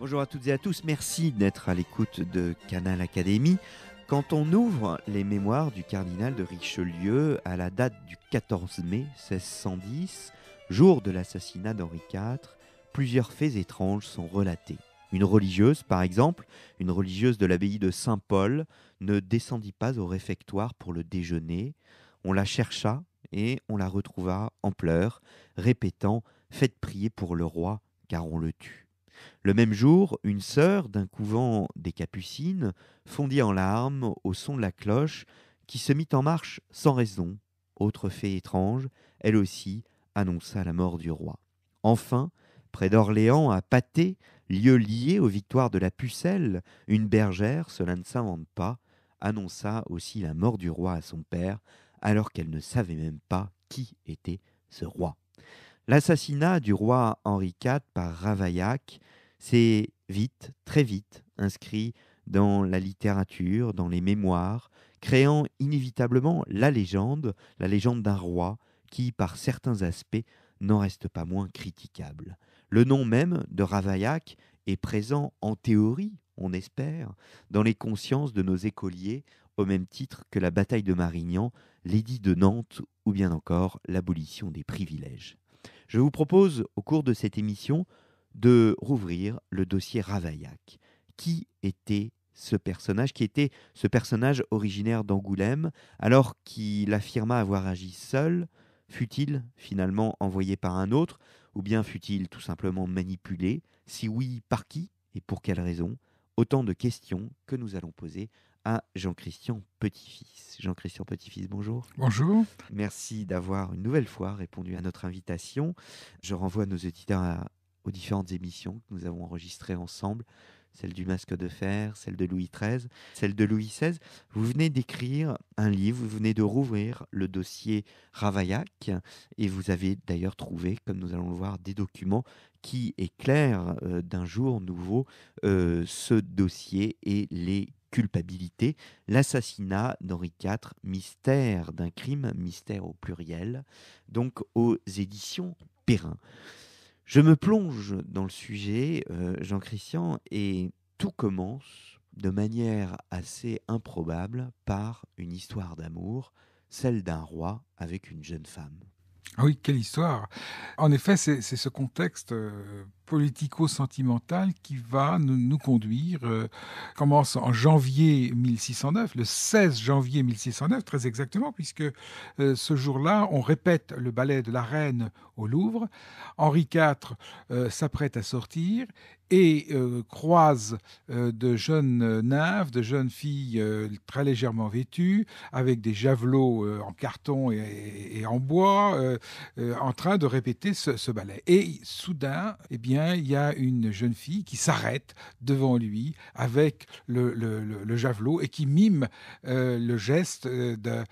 Bonjour à toutes et à tous, merci d'être à l'écoute de Canal Académie. Quand on ouvre les mémoires du cardinal de Richelieu à la date du 14 mai 1610, jour de l'assassinat d'Henri IV, plusieurs faits étranges sont relatés. Une religieuse, par exemple, une religieuse de l'abbaye de Saint-Paul, ne descendit pas au réfectoire pour le déjeuner. On la chercha et on la retrouva en pleurs, répétant Faites prier pour le roi, car on le tue. Le même jour, une sœur d'un couvent des Capucines fondit en larmes au son de la cloche qui se mit en marche sans raison. Autre fait étrange, elle aussi annonça la mort du roi. Enfin, près d'Orléans, à Pâté, lieu lié aux victoires de la Pucelle, une bergère, cela ne s'invente pas, annonça aussi la mort du roi à son père, alors qu'elle ne savait même pas qui était ce roi. L'assassinat du roi Henri IV par Ravaillac c'est vite, très vite, inscrit dans la littérature, dans les mémoires, créant inévitablement la légende, la légende d'un roi qui, par certains aspects, n'en reste pas moins critiquable. Le nom même de Ravaillac est présent en théorie, on espère, dans les consciences de nos écoliers, au même titre que la bataille de Marignan, l'édit de Nantes ou bien encore l'abolition des privilèges. Je vous propose, au cours de cette émission, de rouvrir le dossier Ravaillac. Qui était ce personnage, qui était ce personnage originaire d'Angoulême, alors qu'il affirma avoir agi seul, fut-il finalement envoyé par un autre, ou bien fut-il tout simplement manipulé Si oui, par qui et pour quelle raison Autant de questions que nous allons poser à Jean-Christian Petit-Fils. Jean-Christian Petit-Fils, bonjour. Bonjour. Merci d'avoir une nouvelle fois répondu à notre invitation. Je renvoie nos auditeurs à aux différentes émissions que nous avons enregistrées ensemble, celle du Masque de Fer, celle de Louis XIII, celle de Louis XVI. Vous venez d'écrire un livre, vous venez de rouvrir le dossier Ravaillac, et vous avez d'ailleurs trouvé, comme nous allons le voir, des documents qui éclairent euh, d'un jour nouveau euh, ce dossier et les culpabilités. l'assassinat d'Henri IV, mystère d'un crime, mystère au pluriel, donc aux éditions Perrin. Je me plonge dans le sujet, euh, Jean-Christian, et tout commence de manière assez improbable par une histoire d'amour, celle d'un roi avec une jeune femme. Ah oui, quelle histoire En effet, c'est ce contexte euh, politico-sentimentale qui va nous, conduire, euh, commence en janvier 1609, le 16 janvier 1609 très exactement, puisque euh, ce jour-là, on répète le ballet de la reine au Louvre. Henri IV euh, s'apprête à sortir et croise de jeunes nymphes, de jeunes filles très légèrement vêtues, avec des javelots en carton et, en bois, en train de répéter ce, ce ballet. Et soudain, eh bien, il y a une jeune fille qui s'arrête devant lui avec le, javelot et qui mime euh, le geste euh, de,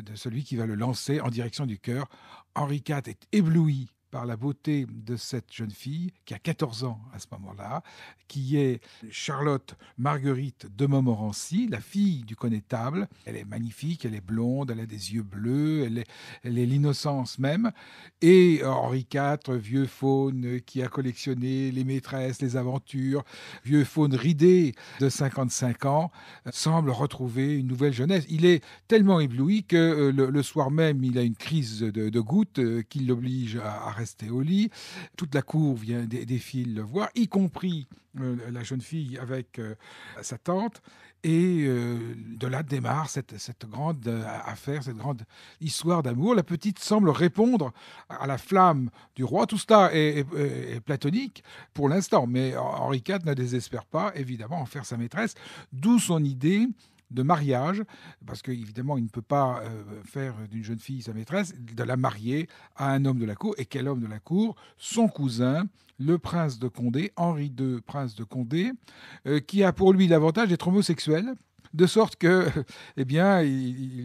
de celui qui va le lancer en direction du cœur. Henri IV est ébloui par la beauté de cette jeune fille, qui a 14 ans à ce moment-là, qui est Charlotte Marguerite de Montmorency, la fille du connétable. Elle est magnifique, elle est blonde, elle a des yeux bleus, elle est, l'innocence même. Et Henri IV, vieux faune qui a collectionné les maîtresses, les aventures, vieux faune ridé de 55 ans, euh, semble retrouver une nouvelle jeunesse. Il est tellement ébloui que euh, le, soir même, il a une crise de, goutte gouttes euh, qui l'oblige à, à rester au lit. Toute la cour vient des fils le voir, y compris euh, la jeune fille avec euh, sa tante. Et euh, de là démarre cette, grande affaire, cette grande histoire d'amour. La petite semble répondre à la flamme du roi. Tout cela est platonique pour l'instant, mais Henri IV ne désespère pas, évidemment, en faire sa maîtresse. D'où son idée de mariage, parce qu'évidemment, il ne peut pas euh, faire d'une jeune fille sa maîtresse, de la marier à un homme de la cour. Et quel homme de la cour Son cousin, le prince de Condé, Henri II, prince de Condé, euh, qui a pour lui l'avantage d'être homosexuel de sorte que, eh bien,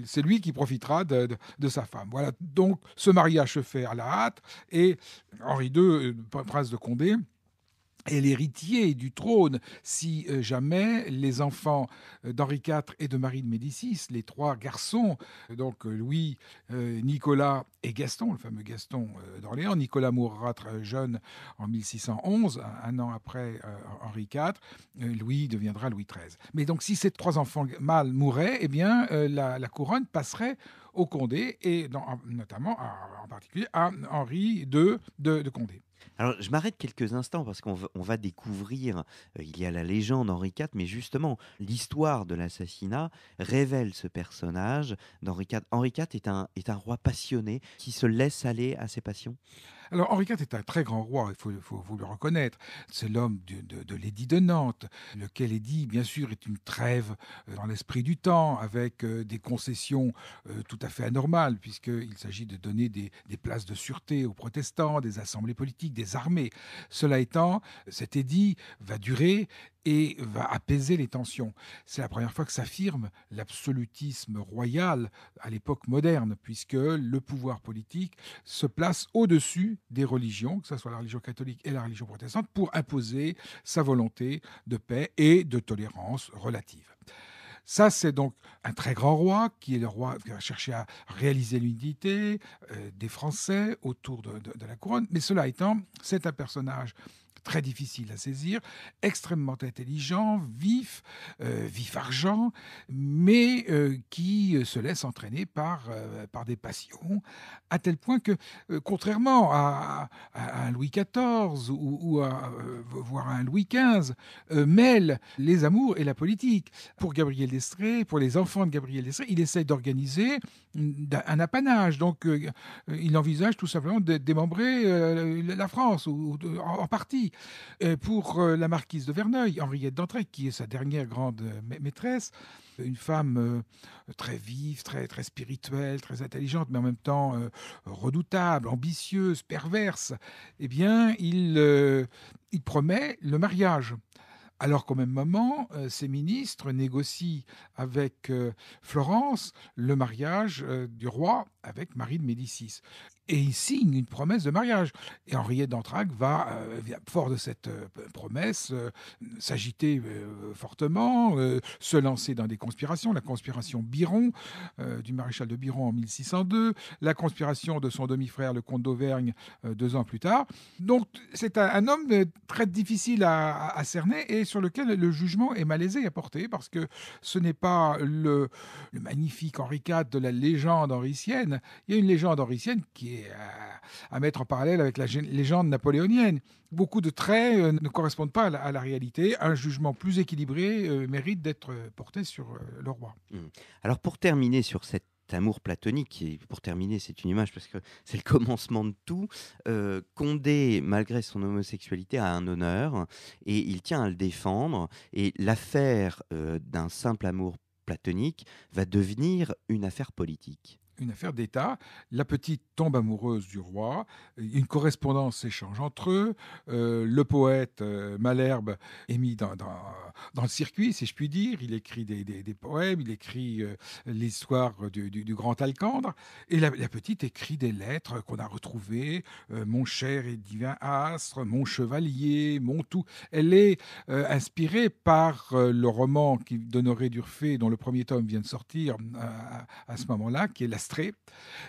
c'est lui qui profitera de, de, sa femme. Voilà, donc ce mariage se fait à la hâte, et Henri II, euh, prince de Condé, est l'héritier du trône si euh, jamais les enfants euh, d'Henri IV et de Marie de Médicis, les trois garçons, euh, donc Louis, Nicolas et Gaston, le fameux Gaston d'Orléans. Nicolas mourra très jeune en 1611, un an après Henri IV. Louis deviendra Louis XIII. Mais donc si ces trois enfants mâles mouraient, eh bien la couronne passerait au Condé et notamment en particulier à Henri II de, Condé. Alors, je m'arrête quelques instants parce qu'on va, découvrir, euh, il y a la légende Henri IV, mais justement, l'histoire de l'assassinat révèle ce personnage d'Henri IV. Henri IV est un, est un roi passionné qui se laisse aller à ses passions alors Henri IV est un très grand roi, il faut, vous le reconnaître. C'est l'homme de, l'édit de Nantes, lequel édit, bien sûr, est une trêve euh, dans l'esprit du temps, avec euh, des concessions euh, tout à fait anormales, puisqu'il s'agit de donner des, places de sûreté aux protestants, des assemblées politiques, des armées. Cela étant, cet édit va durer et va apaiser les tensions. C'est la première fois que s'affirme l'absolutisme royal à l'époque moderne, puisque le pouvoir politique se place au-dessus des religions, que ce soit la religion catholique et la religion protestante, pour imposer sa volonté de paix et de tolérance relative. Ça, c'est donc un très grand roi qui est le roi qui va chercher à réaliser l'unité euh, des Français autour de, la couronne. Mais cela étant, c'est un personnage très difficile à saisir, extrêmement intelligent, vif, euh, vif argent, mais euh, qui euh, se laisse entraîner par, par des passions, à tel point que, contrairement à, un Louis XIV ou, à, voire un Louis XV, mêle les amours et la politique. Pour Gabriel Destré, pour les enfants de Gabriel Destré, il essaye d'organiser un apanage. Donc, il envisage tout simplement de démembrer la France, en partie. Euh, pour euh, la marquise de Verneuil, Henriette D'Antray, qui est sa dernière grande euh, maîtresse, une femme très vive, très, très spirituelle, très intelligente, mais en même temps redoutable, ambitieuse, perverse, eh bien, il, promet le mariage. Alors qu'au même moment, ses ministres négocient avec Florence le mariage du roi avec Marie de Médicis et il signe une promesse de mariage. Et Henriette d'Antrac va, euh, fort de cette euh, promesse, euh, s'agiter fortement, se lancer dans des conspirations, la conspiration Biron, du maréchal de Biron en 1602, la conspiration de son demi-frère, le comte d'Auvergne, deux ans plus tard. Donc c'est un, homme très difficile à, cerner et sur lequel le jugement est malaisé à porter, parce que ce n'est pas le, le magnifique Henri IV de la légende henricienne, il y a une légende henricienne qui est à, mettre en parallèle avec la légende napoléonienne. Beaucoup de traits euh, ne correspondent pas à la, réalité. Un jugement plus équilibré euh, mérite d'être euh, porté sur le roi. Hmm. Alors pour terminer sur cet amour platonique, et pour terminer, c'est une image parce que c'est le commencement de tout. Condé, malgré son homosexualité, a un honneur et il tient à le défendre. Et l'affaire d'un simple amour platonique va devenir une affaire politique une affaire d'État. La petite tombe amoureuse du roi, une correspondance s'échange entre eux, euh, le poète euh, Malherbe est mis dans, le circuit, si je puis dire, il écrit des, poèmes, il écrit euh, l'histoire du, grand Alcandre, et la, petite écrit des lettres qu'on a retrouvées, mon cher et divin astre, mon chevalier, mon tout. Elle est inspirée par le roman qui d'Honoré Durfé, dont le premier tome vient de sortir à ce moment-là, qui est La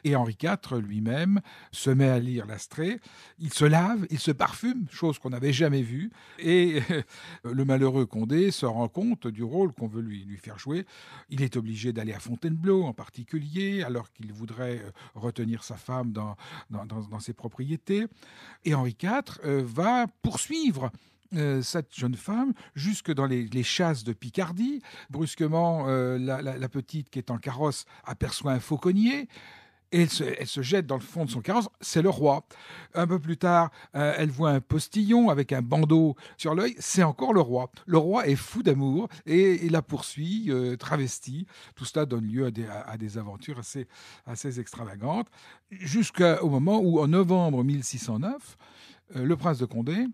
et Henri IV lui-même se met à lire l'astrée. Il se lave, il se parfume, chose qu'on n'avait jamais vue. Et le malheureux Condé se rend compte du rôle qu'on veut lui, faire jouer. Il est obligé d'aller à Fontainebleau en particulier, alors qu'il voudrait euh, retenir sa femme dans ses propriétés. Et Henri IV euh, va poursuivre euh, cette jeune femme jusque dans les, chasses de Picardie. Brusquement, euh, la, petite qui est en carrosse aperçoit un fauconnier. Et elle se, jette dans le fond de son carrosse, c'est le roi. Un peu plus tard, euh, elle voit un postillon avec un bandeau sur l'œil, c'est encore le roi. Le roi est fou d'amour et il la poursuit, travestie. travesti. Tout cela donne lieu à des, aventures assez, assez extravagantes, jusqu'au moment où, en novembre 1609, le prince de Condé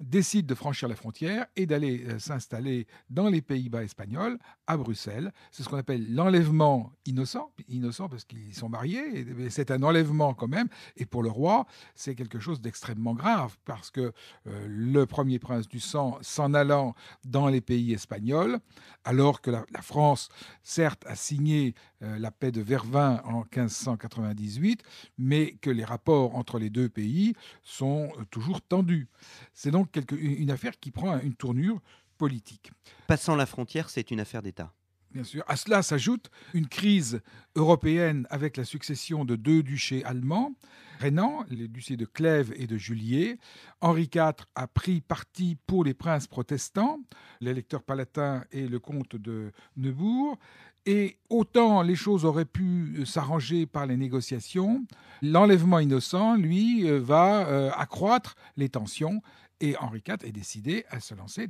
décide de franchir la frontière et d'aller euh, s'installer dans les Pays-Bas espagnols, à Bruxelles. C'est ce qu'on appelle l'enlèvement innocent, innocent parce qu'ils sont mariés, mais c'est un enlèvement quand même. Et pour le roi, c'est quelque chose d'extrêmement grave, parce que euh, le premier prince du sang s'en allant dans les pays espagnols, alors que la, France, certes, a signé euh, la paix de Vervins en 1598, mais que les rapports entre les deux pays sont toujours tendus. C'est donc une affaire qui prend une tournure politique. Passant la frontière, c'est une affaire d'État. Bien sûr. À cela s'ajoute une crise européenne avec la succession de deux duchés allemands, Rénan, les duchés de Clèves et de Julier. Henri IV a pris parti pour les princes protestants, l'électeur palatin et le comte de Neubourg. Et autant les choses auraient pu euh, s'arranger par les négociations, l'enlèvement innocent, lui, euh, va euh, accroître les tensions et Henri IV est décidé à se lancer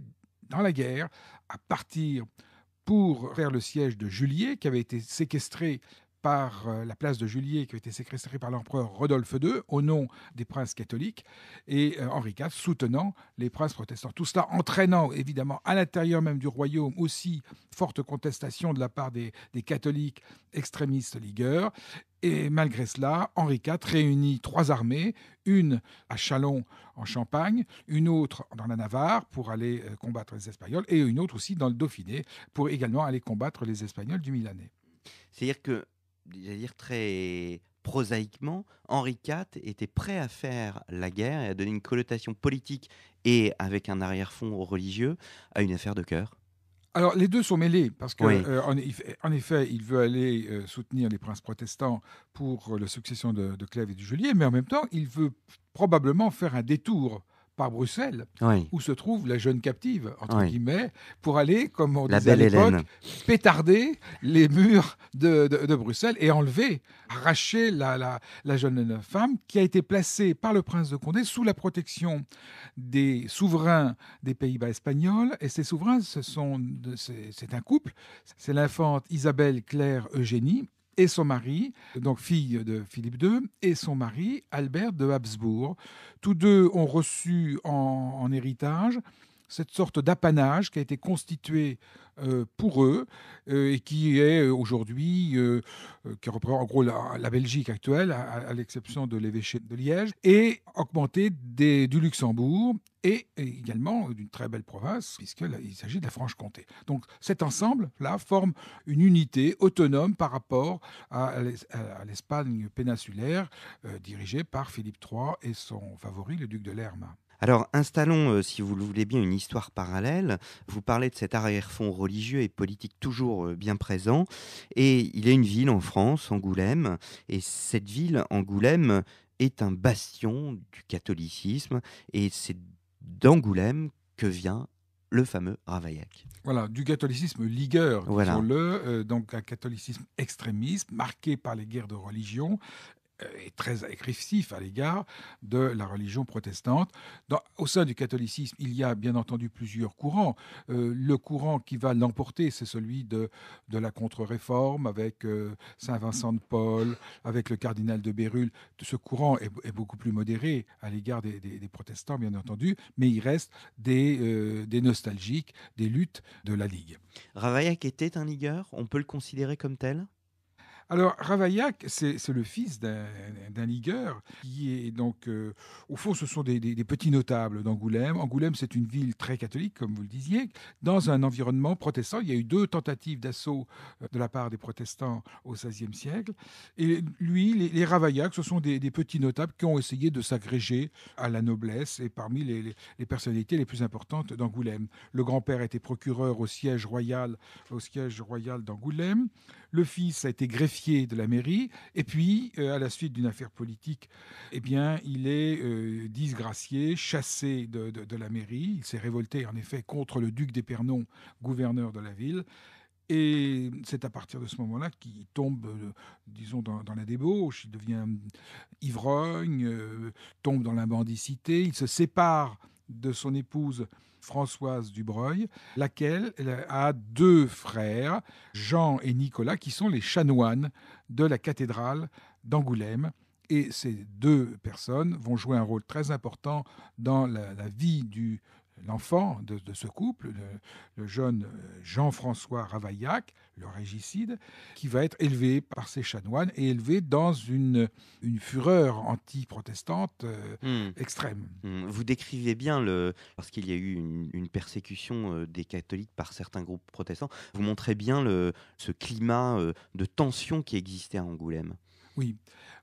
dans la guerre, à partir pour faire le siège de Julier, qui avait été séquestré par euh, la place de Julier, qui avait été séquestrée par l'empereur Rodolphe II au nom des princes catholiques, et euh, Henri IV soutenant les princes protestants. Tout cela entraînant évidemment à l'intérieur même du royaume aussi forte contestation de la part des catholiques extrémistes ligueurs, et malgré cela, Henri IV réunit trois armées, une à Châlons en Champagne, une autre dans la Navarre pour aller euh, combattre les Espagnols, et une autre aussi dans le Dauphiné pour également aller combattre les Espagnols du Milanais. C'est-à-dire que, dire très prosaïquement, Henri IV était prêt à faire la guerre et à donner une connotation politique et avec un arrière-fond religieux à une affaire de cœur. Alors, les deux sont mêlés, parce qu'en euh, en effet, il veut aller euh, soutenir les princes protestants pour euh, la succession de, Clèves et du Geôlier, mais en même temps, il veut probablement faire un détour par Bruxelles, où se trouve la jeune captive, entre guillemets, pour aller, comme on disait à l'époque, pétarder les murs de, Bruxelles et enlever, arracher la, jeune femme qui a été placée par le prince de Condé sous la protection des souverains des Pays-Bas espagnols. Et ces souverains, ce sont, c'est un couple, c'est l'infante Isabelle Claire Eugénie et son mari, donc fille de Philippe II, et son mari, Albert de Habsbourg. Tous deux ont reçu en, héritage cette sorte d'apanage qui a été constitué euh, pour eux euh, et qui est euh, aujourd'hui, qui représente en gros la, Belgique actuelle, à, l'exception de l'évêché de Liège, et augmenté du Luxembourg et, également d'une très belle province, puisqu'il s'agit de la Franche-Comté. Donc cet ensemble-là forme une unité autonome par rapport à, l'Espagne péninsulaire, dirigée par Philippe III et son favori, le duc de Lerme. Alors installons, euh, si vous le voulez bien, une histoire parallèle. Vous parlez de cet arrière-fond religieux et politique toujours euh, bien présent. Et il y a une ville en France, Angoulême. Et cette ville, Angoulême, est un bastion du catholicisme. Et c'est d'Angoulême que vient le fameux Ravaillac. Voilà, du catholicisme ligueur, voilà. le euh, donc un catholicisme extrémiste, marqué par les guerres de religion, euh, est très agressif à l'égard de la religion protestante. au sein du catholicisme, il y a bien entendu plusieurs courants. Euh, le courant qui va l'emporter, c'est celui de, de la contre-réforme avec euh, Saint Vincent de Paul, avec le cardinal de Bérulle. Ce courant est, beaucoup plus modéré à l'égard des, protestants, bien entendu, mais il reste des, des nostalgiques, des luttes de la Ligue. Ravaillac était un ligueur, on peut le considérer comme tel alors, Ravaillac, c'est le fils d'un ligueur qui est donc, euh, au fond, ce sont des, petits notables d'Angoulême. Angoulême, c'est une ville très catholique, comme vous le disiez, dans un environnement protestant. Il y a eu deux tentatives d'assaut euh, de la part des protestants au XVIe siècle. Et lui, les, Ravaillac, ce sont des, petits notables qui ont essayé de s'agréger à la noblesse et parmi les, personnalités les plus importantes d'Angoulême. Le grand-père était procureur au siège royal, au siège royal d'Angoulême. Le fils a été greffier de la mairie, et puis, euh, à la suite d'une affaire politique, eh bien, il est euh, disgracié, chassé de, la mairie. Il s'est révolté, en effet, contre le duc d'Épernon, gouverneur de la ville. Et c'est à partir de ce moment-là qu'il tombe, euh, disons, dans, la débauche. Il devient ivrogne, tombe dans la mendicité. Il se sépare de son épouse Françoise Dubreuil, laquelle a deux frères, Jean et Nicolas, qui sont les chanoines de la cathédrale d'Angoulême. Et ces deux personnes vont jouer un rôle très important dans la, la vie du l'enfant de, de, ce couple, le, jeune euh, Jean-François Ravaillac, le régicide, qui va être élevé par ses chanoines et élevé dans une, une fureur anti-protestante euh, hmm. extrême. Hmm. Vous décrivez bien, le... parce qu'il y a eu une, une, persécution euh, des catholiques par certains groupes protestants, vous montrez bien le, ce climat de tension qui existait à Angoulême. Oui.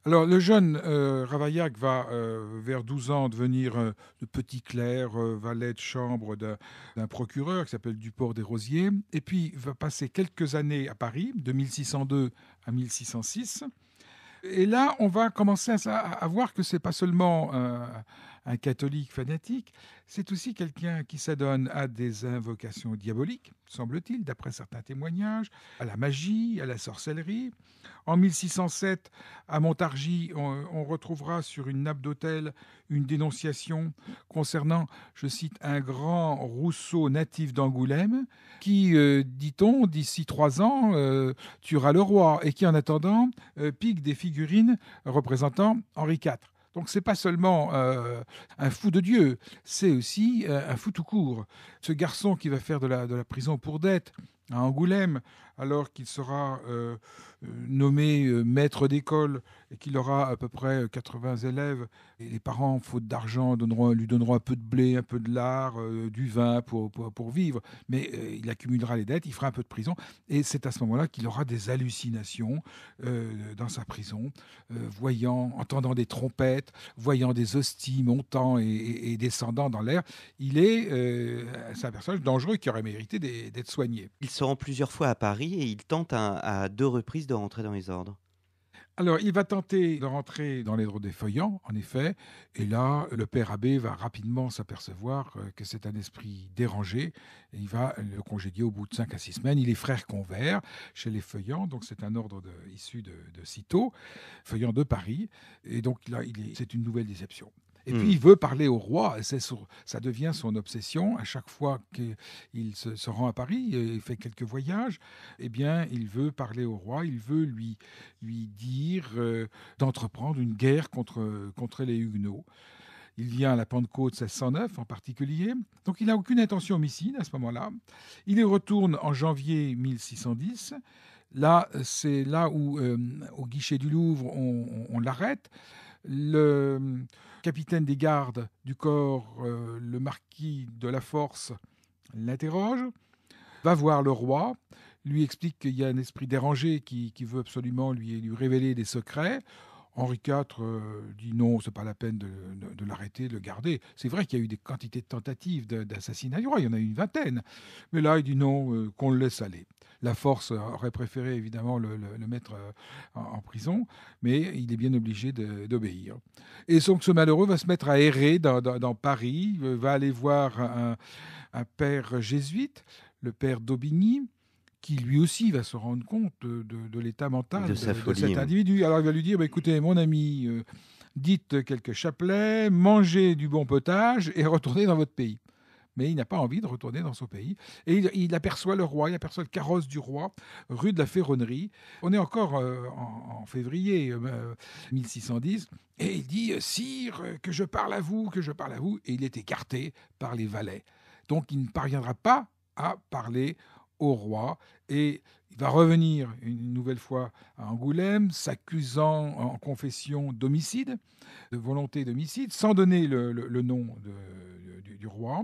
Alors le jeune euh, Ravaillac va, euh, vers 12 ans, devenir euh, le petit clerc, valet de chambre d'un procureur qui s'appelle Duport des Rosiers, et puis va passer quelques années à Paris, de 1602 à 1606. Et là, on va commencer à, à voir que c'est pas seulement un catholique fanatique, c'est aussi quelqu'un qui s'adonne à des invocations diaboliques, semble-t-il, d'après certains témoignages, à la magie, à la sorcellerie. En 1607, à Montargis, on, retrouvera sur une nappe d'hôtel une dénonciation concernant, je cite, un grand Rousseau natif d'Angoulême, qui, euh, dit-on, d'ici trois ans, euh, tuera le roi, et qui, en attendant, euh, pique des figurines représentant Henri IV. Donc n'est pas seulement euh, un fou de Dieu, c'est aussi euh, un fou tout court. Ce garçon qui va faire de la, de la prison pour dette, à Angoulême, alors qu'il sera euh, nommé euh, maître d'école et qu'il aura à peu près 80 euh, élèves. Et les parents, faute d'argent, lui donneront un peu de blé, un peu de lard, du vin pour, pour, vivre. Mais il accumulera les dettes, il fera un peu de prison. Et c'est à ce moment-là qu'il aura des hallucinations dans sa prison, voyant, entendant des trompettes, voyant des hosties montant et, descendant dans l'air. Il est, c'est un personnage dangereux qui aurait mérité d'être soigné se rend plusieurs fois à Paris et il tente à deux reprises de rentrer dans les ordres. Alors, il va tenter de rentrer dans les droits des Feuillants, en effet, et là, le père abbé va rapidement s'apercevoir euh, que c'est un esprit dérangé, et il va le congédier au bout de cinq à six semaines. Il est frère convert chez les Feuillants, donc c'est un ordre issu de, de Feuillants Feuillant de Paris, et donc là, c'est une nouvelle déception. Et puis hmm. il veut parler au roi, c'est ça devient son obsession. À chaque fois qu'il se, rend à Paris, euh, il fait quelques voyages, eh bien il veut parler au roi, il veut lui, lui dire euh, d'entreprendre une guerre contre, contre les Huguenots. Il vient à la Pentecôte 1609 en particulier. Donc il n'a aucune intention homicide à ce moment-là. Il y retourne en janvier 1610. Là, c'est là où, euh, au guichet du Louvre, on, on l'arrête. Le capitaine des gardes du corps, euh, le marquis de la Force, l'interroge, va voir le roi, lui explique qu'il y a un esprit dérangé qui, veut absolument lui révéler des secrets. Henri IV euh, dit non, c'est pas la peine de, l'arrêter, de le garder. C'est vrai qu'il y a eu des quantités de tentatives d'assassinat du roi, il y en a eu une vingtaine. Mais là, il dit non, euh, qu'on le laisse aller. La force aurait préféré évidemment le, mettre euh, en, prison, mais il est bien obligé d'obéir. Et donc ce malheureux va se mettre à errer dans, Paris, va aller voir un père jésuite, le père d'Aubigny, qui lui aussi va se rendre compte de, l'état mental de, cet individu. Alors il va lui dire, bah, écoutez, mon ami, euh, dites quelques chapelets, mangez du bon potage et retournez dans votre pays. Mais il n'a pas envie de retourner dans son pays. Et il, aperçoit le roi, il aperçoit le carrosse du roi, rue de la Ferronnerie. On est encore euh, en, février 1610. Euh, et il dit, Sire, que je parle à vous, que je parle à vous. Et il est écarté par les valets. Donc il ne parviendra pas à parler au roi et il va revenir une nouvelle fois à Angoulême, s'accusant en confession d'homicide, de volonté d'homicide, sans donner le, nom du, roi.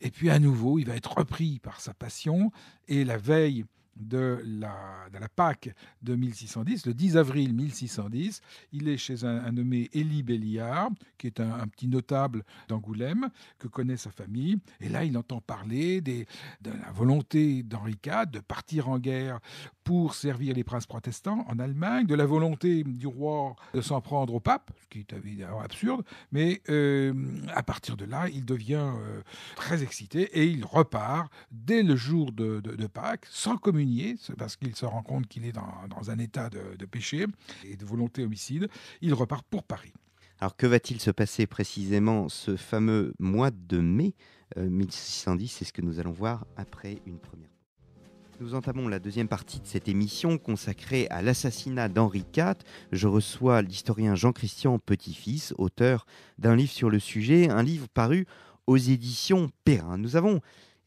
Et puis à nouveau, il va être repris par sa passion et la veille de la, la Pâque de 1610, le 10 avril 1610, il est chez un, nommé Élie Béliard, qui est un, petit notable d'Angoulême, que connaît sa famille. Et là, il entend parler des, de la volonté d'Henri IV de partir en guerre pour servir les princes protestants en Allemagne, de la volonté du roi de s'en prendre au pape, ce qui est évidemment absurde, mais euh, à partir de là, il devient euh, très excité et il repart dès le jour de, de, de Pâques, sans communiquer parce qu'il se rend compte qu'il est dans, un état de, péché et de volonté homicide. Il repart pour Paris. Alors que va-t-il se passer précisément ce fameux mois de mai 1610 euh, C'est ce que nous allons voir après une première. Nous entamons la deuxième partie de cette émission consacrée à l'assassinat d'Henri IV. Je reçois l'historien Jean-Christian Petit-Fils, auteur d'un livre sur le sujet, un livre paru aux éditions Perrin. Nous avons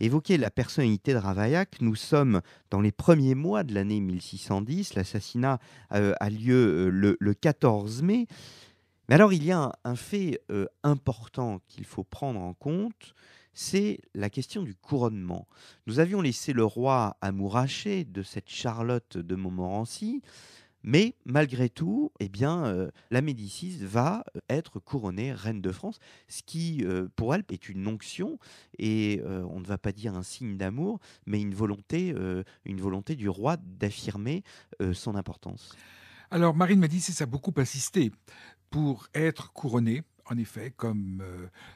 Évoquer la personnalité de Ravaillac, nous sommes dans les premiers mois de l'année 1610. L'assassinat euh, a lieu euh, le, 14 mai. Mais alors, il y a un, fait euh, important qu'il faut prendre en compte c'est la question du couronnement. Nous avions laissé le roi amouraché de cette Charlotte de Montmorency, mais malgré tout, eh bien, euh, la Médicis va euh, être couronnée reine de France, ce qui, euh, pour Alpes est une onction et on ne va pas dire un signe d'amour, mais une volonté, une volonté du roi d'affirmer son importance. Alors, Marine Médicis a beaucoup insisté pour être couronnée. En effet, comme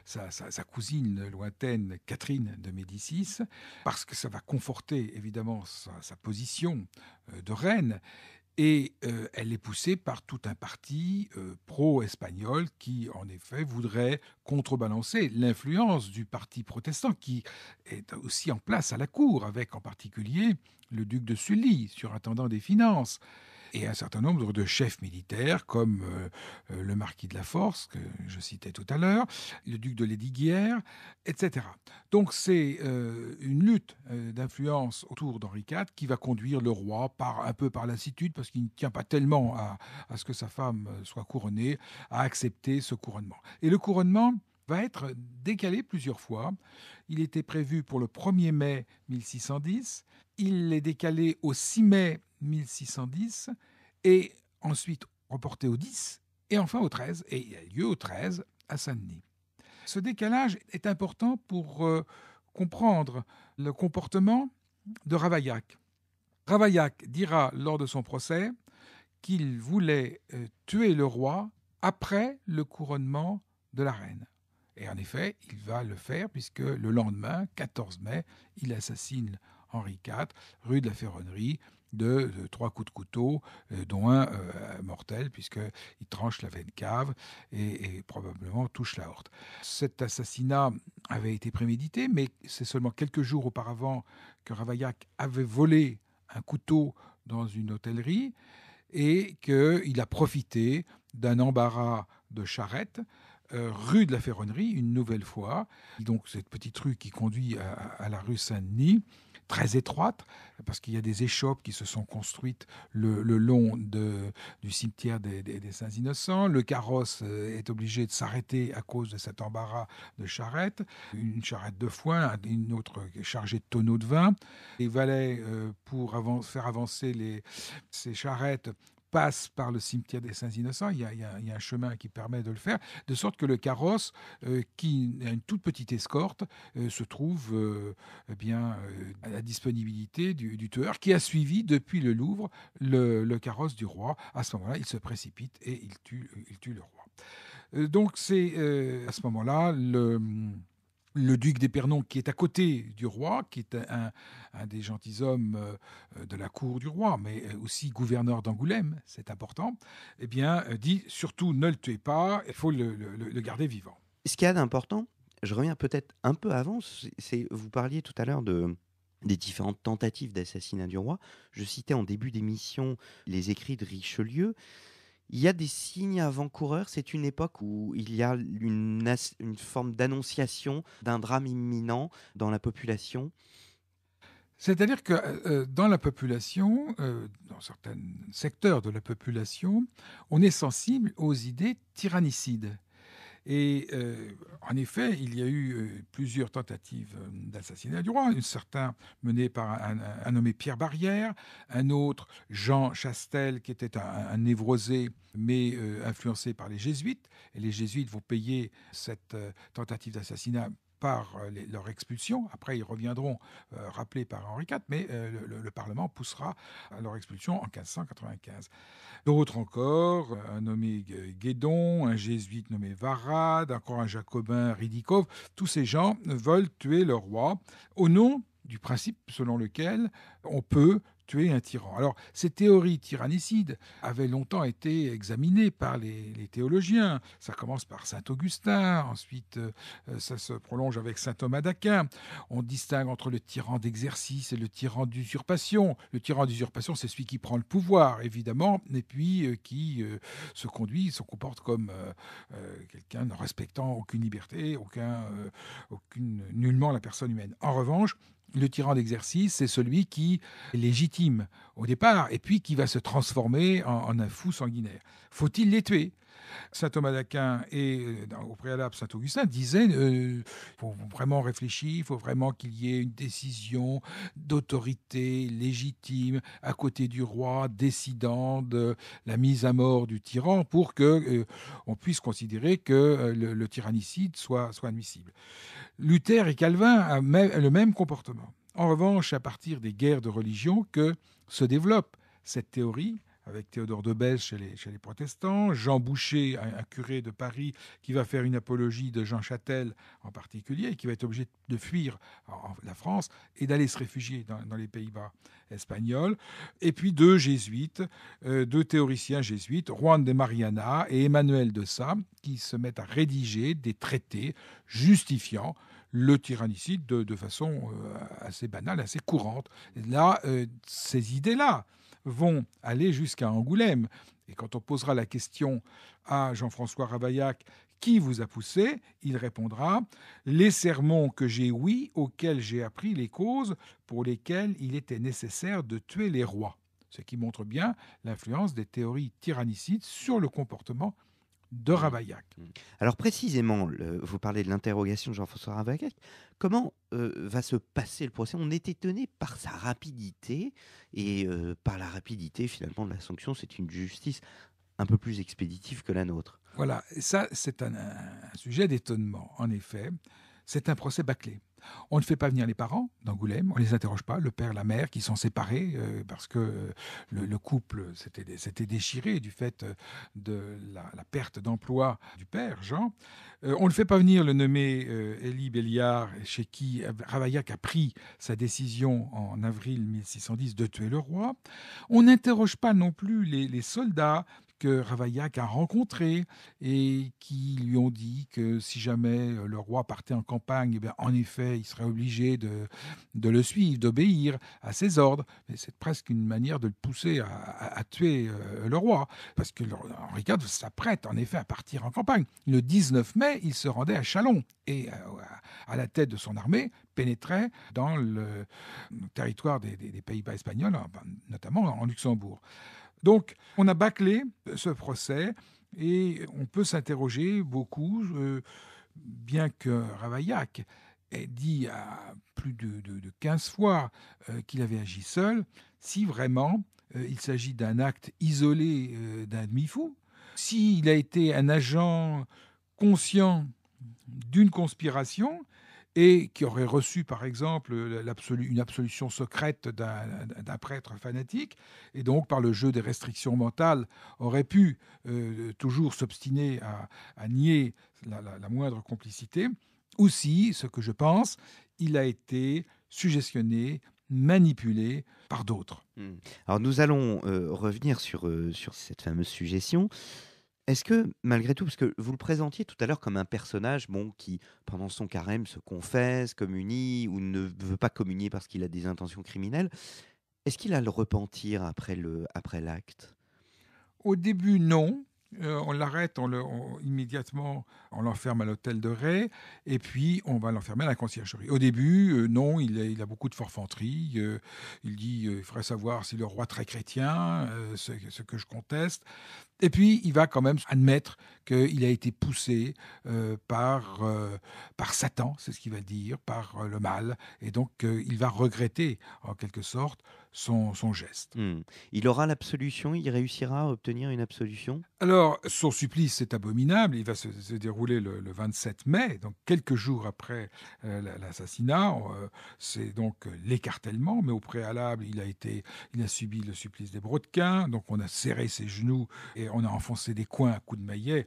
sa, cousine lointaine Catherine de Médicis, parce que ça va conforter évidemment sa position de reine et euh, elle est poussée par tout un parti euh, pro-espagnol qui, en effet, voudrait contrebalancer l'influence du parti protestant qui est aussi en place à la cour, avec en particulier le duc de Sully, surintendant des finances et un certain nombre de chefs militaires, comme euh, euh, le marquis de la Force, que je citais tout à l'heure, le duc de Lédiguière, etc. Donc c'est euh, une lutte d'influence autour d'Henri IV qui va conduire le roi par, un peu par lassitude, parce qu'il ne tient pas tellement à, à ce que sa femme soit couronnée, à accepter ce couronnement. Et le couronnement va être décalé plusieurs fois. Il était prévu pour le 1er mai 1610, il est décalé au 6 mai 1610, et ensuite reporté au 10, et enfin au 13, et il a lieu au 13 à Saint-Denis. Ce décalage est important pour euh, comprendre le comportement de Ravaillac. Ravaillac dira lors de son procès qu'il voulait euh, tuer le roi après le couronnement de la reine. Et en effet, il va le faire puisque le lendemain, 14 mai, il assassine Henri IV, rue de la Ferronnerie, de, trois coups de couteau, euh, dont un euh, mortel, puisqu'il tranche la veine cave et, probablement touche la horte. Cet assassinat avait été prémédité, mais c'est seulement quelques jours auparavant que Ravaillac avait volé un couteau dans une hôtellerie et qu'il a profité d'un embarras de charrette euh, rue de la Ferronnerie une nouvelle fois. Donc cette petite rue qui conduit à la rue Saint-Denis très étroite, parce qu'il y a des échoppes qui se sont construites le, long de, du cimetière des, Saints Innocents. Le carrosse euh, est obligé de s'arrêter à cause de cet embarras de charrettes. Une charrette de foin, une autre chargée de tonneaux de vin. Les valets, euh, pour faire avancer les, ces charrettes, passe par le cimetière des Saints-Innocents, il, y, a, un chemin qui permet de le faire, de sorte que le carrosse, euh, qui a une toute petite escorte, euh, se trouve euh, eh bien à la disponibilité du, tueur, qui a suivi depuis le Louvre le, carrosse du roi. À ce moment-là, il se précipite et il tue, il tue le roi. donc c'est à ce moment-là le le duc d'Epernon, qui est à côté du roi, qui est un, des gentilshommes euh, de la cour du roi, mais euh, aussi gouverneur d'Angoulême, c'est important, eh bien, euh, dit surtout ne le tuez pas, il faut le, garder vivant. Ce qu'il y a d'important, je reviens peut-être un peu avant, c'est vous parliez tout à l'heure des différentes tentatives d'assassinat du roi. Je citais en début d'émission les écrits de Richelieu il y a des signes avant-coureurs. C'est une époque où il y a une, forme d'annonciation d'un drame imminent dans la population. C'est-à-dire que euh, euh, dans la population, euh, dans certains secteurs de la population, on est sensible aux idées tyrannicides. Et euh, en effet, il y a eu euh, plusieurs tentatives euh, d'assassinat du roi, une certaine menée par un, nommé Pierre Barrière, un autre Jean Chastel, qui était un, névrosé, mais influencé par les jésuites. Et les jésuites vont payer cette tentative d'assassinat par euh, leur expulsion. Après, ils reviendront, euh, rappelés par Henri IV, mais euh, le, Parlement poussera à leur expulsion en 1595. D'autres encore, un nommé Guédon, un jésuite nommé Varad, encore un jacobin Ridikov, tous ces gens veulent tuer le roi au nom du principe selon lequel on peut tuer un tyran. Alors, ces théories tyrannicides avaient longtemps été examinées par les, théologiens. Ça commence par saint Augustin, ensuite euh, ça se prolonge avec saint Thomas d'Aquin. On distingue entre le tyran d'exercice et le tyran d'usurpation. Le tyran d'usurpation, c'est celui qui prend le pouvoir, évidemment, et puis euh, qui euh, se conduit, se comporte comme quelqu'un ne respectant aucune liberté, aucun, aucune, nullement la personne humaine. En revanche, le tyran d'exercice, c'est celui qui légitime au départ et puis qui va se transformer en, en un fou sanguinaire. Faut-il les tuer Saint Thomas d'Aquin et euh, au préalable Saint Augustin disaient qu'il euh, faut vraiment réfléchir, il faut vraiment qu'il y ait une décision d'autorité légitime à côté du roi décidant de la mise à mort du tyran pour que euh, on puisse considérer que le, tyrannicide soit, soit admissible. Luther et Calvin ont le même comportement. En revanche, à partir des guerres de religion que se développe cette théorie avec Théodore de Bèze chez les, protestants, Jean Boucher, un, curé de Paris, qui va faire une apologie de Jean Châtel en particulier, et qui va être obligé de fuir la France et d'aller se réfugier dans, les Pays-Bas espagnols, et puis deux jésuites, euh, deux théoriciens jésuites, Juan de Mariana et Emmanuel de Sa, qui se mettent à rédiger des traités justifiant le tyrannicide de, façon euh, assez banale, assez courante. Là, euh, ces idées-là, vont aller jusqu'à Angoulême. Et quand on posera la question à Jean-François Ravaillac, qui vous a poussé Il répondra les sermons que j'ai ouïs, auxquels j'ai appris les causes pour lesquelles il était nécessaire de tuer les rois. Ce qui montre bien l'influence des théories tyrannicides sur le comportement de mmh. Ravaillac. Mmh. Alors précisément, vous parlez de l'interrogation de Jean-François Ravaillac. Comment euh, va se passer le procès On est étonné par sa rapidité et euh, par la rapidité finalement de la sanction. C'est une justice un peu plus expéditive que la nôtre. Voilà, ça c'est un, sujet d'étonnement. En effet, c'est un procès bâclé. On ne fait pas venir les parents d'Angoulême, on ne les interroge pas, le père, la mère, qui sont séparés euh, parce que euh, le, couple s'était déchiré du fait euh, de la, perte d'emploi du père, Jean. on ne fait pas venir le nommé Elie Béliard, chez qui Ravaillac a pris sa décision en avril 1610 de tuer le roi. On n'interroge pas non plus les, les soldats que Ravaillac a rencontré et qui lui ont dit que si jamais euh, le roi partait en campagne, eh bien, en effet, il serait obligé de, le suivre, d'obéir à ses ordres. Mais c'est presque une manière de le pousser à, tuer euh, le roi, parce que Henri IV s'apprête en effet à partir en campagne. Le 19 mai, il se rendait à Chalon et euh, à, la tête de son armée pénétrait dans le territoire des Pays-Bas espagnols, notamment en Luxembourg. Donc, on a bâclé ce procès et on peut s'interroger beaucoup, euh, bien que Ravaillac ait dit à plus de, 15 fois euh, qu'il avait agi seul, si vraiment euh, il s'agit d'un acte isolé d'un demi-fou, s'il a été un agent conscient d'une conspiration et qui aurait reçu, par exemple, une absolution secrète d'un prêtre fanatique, et donc, par le jeu des restrictions mentales, aurait pu euh, toujours s'obstiner à, nier la, moindre complicité, ou si, ce que je pense, il a été suggestionné, manipulé par d'autres. Hmm. Alors nous allons euh, revenir sur, euh, sur cette fameuse suggestion. Est-ce que, malgré tout, parce que vous le présentiez tout à l'heure comme un personnage bon, qui, pendant son carême, se confesse, communie ou ne veut pas communier parce qu'il a des intentions criminelles, est-ce qu'il a le repentir après après l'acte Au début, non. Euh, on l'arrête on le, immédiatement, on l'enferme à l'hôtel de Ré, et puis on va l'enfermer à la conciergerie. Au début, euh, non, il a, beaucoup de forfanterie. Euh, il dit il faudrait savoir si le roi très chrétien, ce, ce, que je conteste. Et puis il va quand même admettre qu'il a été poussé euh, euh, par, Satan, c'est ce qu'il va dire, par euh, le mal, et donc il va regretter en quelque sorte son, geste. Hmm. Il aura l'absolution, il réussira à obtenir une absolution Alors, son supplice est abominable, il va se, dérouler le, 27 mai, donc quelques jours après l'assassinat, c'est donc l'écartèlement, mais au préalable, il a, été, il a subi le supplice des brodequins, donc on a serré ses genoux et on a enfoncé des coins à coups de maillet,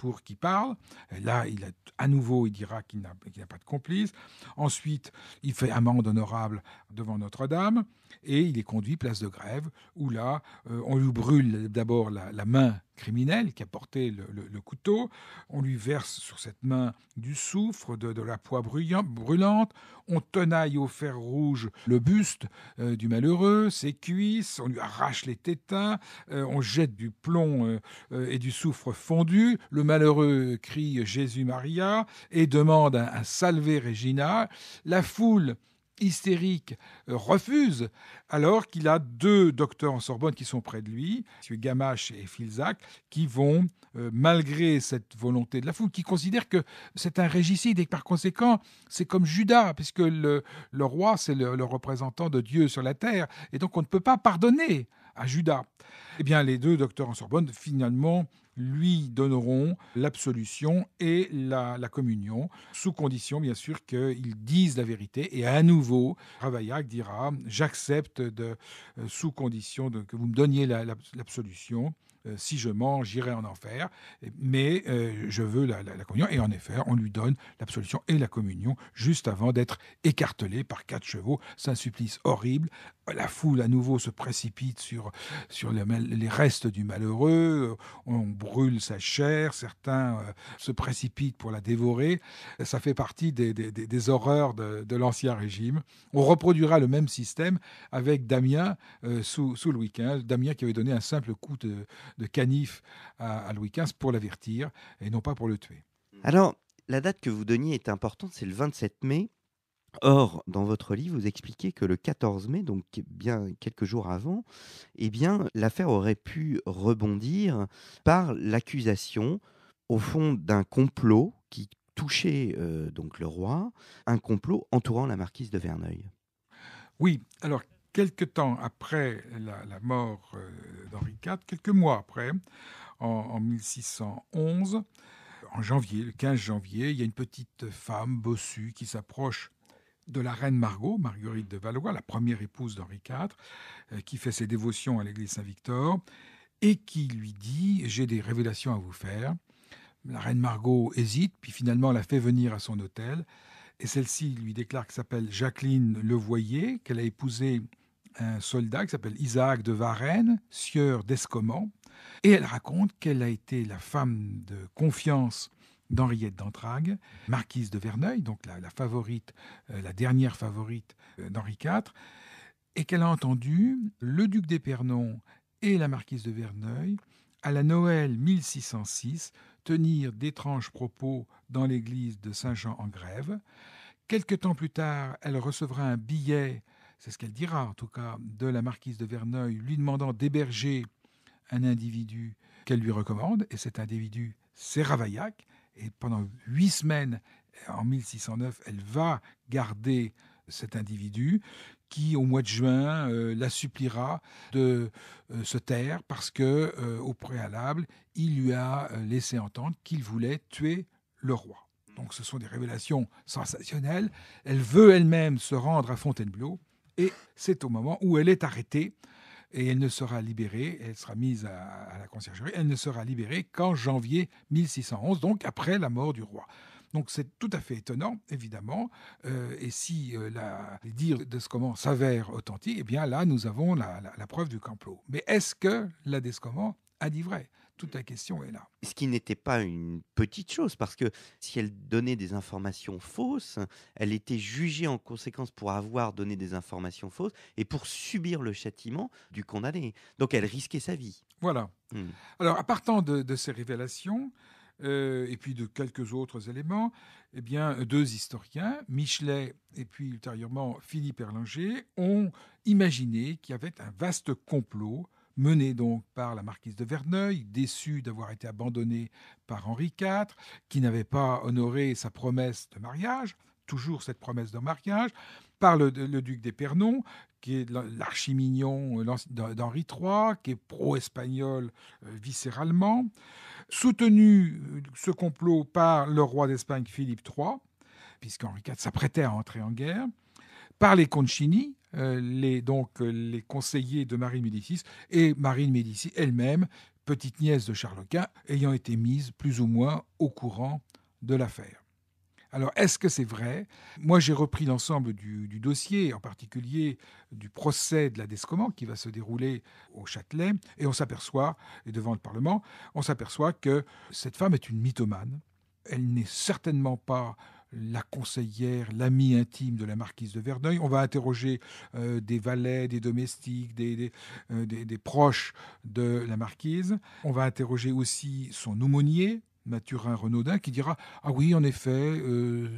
pour parle. là, il a, à nouveau, il dira qu'il n'a pas de complice. Ensuite, il fait amende honorable devant Notre-Dame et il est conduit place de grève, où là, euh, on lui brûle d'abord la, main criminelle qui a porté le, couteau, on lui verse sur cette main du soufre, de, la poix brûlante, on tenaille au fer rouge le buste euh, du malheureux, ses cuisses, on lui arrache les tétins, euh, on jette du plomb et du soufre fondu, le malheureux crie Jésus Maria et demande un, Salvé Regina. La foule hystérique euh, refuse, alors qu'il a deux docteurs en Sorbonne qui sont près de lui, M. Gamache et Filzac, qui vont, euh, malgré cette volonté de la foule, qui considèrent que c'est un régicide et que par conséquent, c'est comme Judas, puisque le, roi, c'est le, représentant de Dieu sur la terre, et donc on ne peut pas pardonner à Judas. Eh bien, les deux docteurs en Sorbonne, finalement, lui donneront l'absolution et la, communion, sous condition bien sûr qu'ils disent la vérité. Et à nouveau, Ravaillac dira, j'accepte de, euh, sous condition que vous me donniez l'absolution. Euh, si je mens, j'irai en enfer, mais euh, je veux la, communion. Et en effet, on lui donne l'absolution et la communion juste avant d'être écartelé par quatre chevaux. C'est un supplice horrible. La foule à nouveau se précipite sur, sur les, restes du malheureux. On brûle sa chair. Certains euh, se précipitent pour la dévorer. Ça fait partie des, horreurs de, l'Ancien Régime. On reproduira le même système avec Damien sous, sous Louis XV. Damien qui avait donné un simple coup de, de canif à, Louis XV pour l'avertir et non pas pour le tuer. Alors, la date que vous donniez est importante, c'est le 27 mai. Or, dans votre livre, vous expliquez que le 14 mai, donc bien quelques jours avant, eh bien, l'affaire aurait pu rebondir par l'accusation, au fond, d'un complot qui touchait euh, donc le roi, un complot entourant la marquise de Verneuil. Oui, alors quelque temps après la, mort euh, d'Henri IV, quelques mois après, en, 1611, en janvier, le 15 janvier, il y a une petite femme bossue qui s'approche de la reine Margot, Marguerite de Valois, la première épouse d'Henri IV, euh, qui fait ses dévotions à l'église Saint-Victor, et qui lui dit J'ai des révélations à vous faire. La reine Margot hésite, puis finalement la fait venir à son hôtel, et celle-ci lui déclare qu'elle s'appelle Jacqueline Levoyer, qu'elle a épousée un soldat qui s'appelle Isaac de Varennes, sieur d'Escomment, et elle raconte qu'elle a été la femme de confiance d'Henriette d'Entrague, marquise de Verneuil, donc la, favorite, euh, la dernière favorite euh, d'Henri IV, et qu'elle a entendu le duc d'Épernon et la marquise de Verneuil à la Noël 1606 tenir d'étranges propos dans l'église de Saint-Jean en Grève. Quelque temps plus tard, elle recevra un billet c'est ce qu'elle dira en tout cas, de la marquise de Verneuil, lui demandant d'héberger un individu qu'elle lui recommande, et cet individu, c'est Ravaillac, et pendant huit semaines, en 1609, elle va garder cet individu qui, au mois de juin, euh, la suppliera de euh, se taire parce que, euh, au préalable, il lui a laissé entendre qu'il voulait tuer le roi. Donc ce sont des révélations sensationnelles. Elle veut elle-même se rendre à Fontainebleau et c'est au moment où elle est arrêtée et elle ne sera libérée, elle sera mise à, la conciergerie, elle ne sera libérée qu'en janvier 1611, donc après la mort du roi. Donc c'est tout à fait étonnant, évidemment. Euh, et si euh, la, les dires comment s'avère authentiques, eh bien là, nous avons la, la preuve du complot. Mais est-ce que la d'Escomment a dit vrai toute la question est là. Ce qui n'était pas une petite chose, parce que si elle donnait des informations fausses, elle était jugée en conséquence pour avoir donné des informations fausses et pour subir le châtiment du condamné. Donc elle risquait sa vie. Voilà. Hmm. Alors, à partant de, ces révélations, euh, et puis de quelques autres éléments, eh bien, deux historiens, Michelet et puis ultérieurement Philippe Erlanger, ont imaginé qu'il y avait un vaste complot menée donc par la marquise de Verneuil, déçue d'avoir été abandonnée par Henri IV, qui n'avait pas honoré sa promesse de mariage, toujours cette promesse de mariage, par le, duc d'Epernon, qui est l'archimignon euh, d'Henri III, qui est pro-espagnol euh, viscéralement, soutenu euh, ce complot par le roi d'Espagne Philippe III, puisqu'Henri IV s'apprêtait à entrer en guerre, par les Concini, euh, les, donc, euh, les conseillers de Marie Médicis et Marie Médicis elle-même, petite nièce de Charles Quint, ayant été mise plus ou moins au courant de l'affaire. Alors, est-ce que c'est vrai Moi, j'ai repris l'ensemble du, dossier, en particulier du procès de la Descomment, qui va se dérouler au Châtelet, et on s'aperçoit, et devant le Parlement, on s'aperçoit que cette femme est une mythomane. Elle n'est certainement pas la conseillère, l'amie intime de la marquise de Verneuil. On va interroger euh, des valets, des domestiques, euh, des, des, proches de la marquise. On va interroger aussi son aumônier. Mathurin Renaudin qui dira Ah oui, en effet, euh,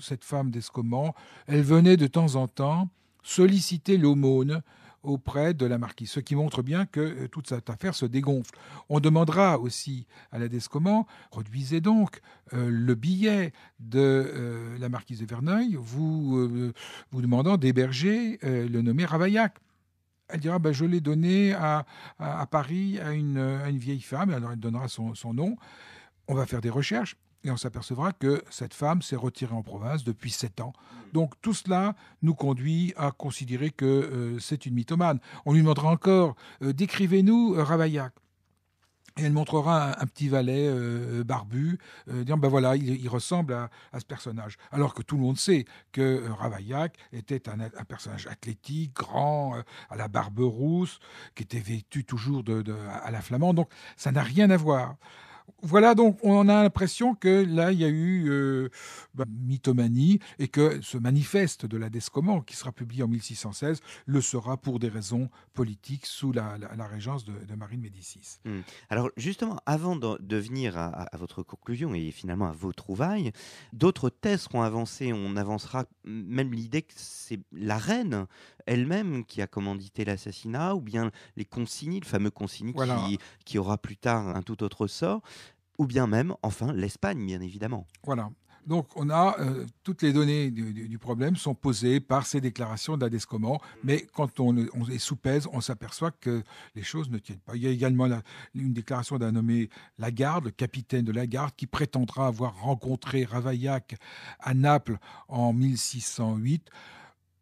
cette femme d'Escomment, elle venait de temps en temps solliciter l'aumône auprès de la marquise, ce qui montre bien que euh, toute cette affaire se dégonfle. On demandera aussi à la Descomment, reduisez donc euh, le billet de euh, la marquise de Verneuil, vous, vous demandant d'héberger le nommé Ravaillac. Elle dira ben, Je l'ai donné à, Paris à une, vieille femme, alors elle donnera son nom. On va faire des recherches et on s'apercevra que cette femme s'est retirée en province depuis sept ans. Donc tout cela nous conduit à considérer que euh, c'est une mythomane. On lui demandera encore euh, décrivez-nous euh, Ravaillac. Et elle montrera un, petit valet barbu, disant ben voilà, il, ressemble à, ce personnage. Alors que tout le monde sait que Ravaillac était un, personnage athlétique, grand, à la barbe rousse, qui était vêtu toujours de, à la flamande. Donc ça n'a rien à voir. Voilà, donc on a l'impression que là, il y a eu euh, bah, mythomanie et que ce manifeste de la Descoman, qui sera publié en 1616, le sera pour des raisons politiques sous la, régence de, de, Marie Médicis. Hmm. Alors justement, avant de, venir à, à, votre conclusion et finalement à vos trouvailles, d'autres thèses seront avancées. On avancera même l'idée que c'est la reine elle-même qui a commandité l'assassinat, ou bien les consignes, le fameux consignes qui, qui aura plus tard un tout autre sort, ou bien même, enfin, l'Espagne, bien évidemment. Voilà. Donc, on a euh, toutes les données du, problème sont posées par ces déclarations d'Adescoman, mais quand on, on les soupèse, on s'aperçoit que les choses ne tiennent pas. Il y a également une déclaration d'un nommé Lagarde, le capitaine de Lagarde, qui prétendra avoir rencontré Ravaillac à Naples en 1608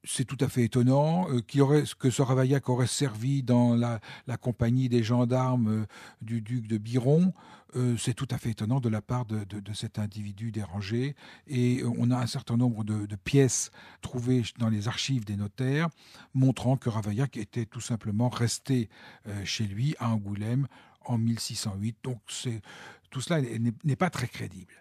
c'est tout à fait étonnant, euh, que ce Ravaillac aurait servi dans la, compagnie des gendarmes euh, du duc de Biron. Euh, c'est tout à fait étonnant de la part de, cet individu dérangé. Et on a un certain nombre de, de, pièces trouvées dans les archives des notaires montrant que Ravaillac était tout simplement resté chez lui à Angoulême en 1608. Donc tout cela n'est pas très crédible.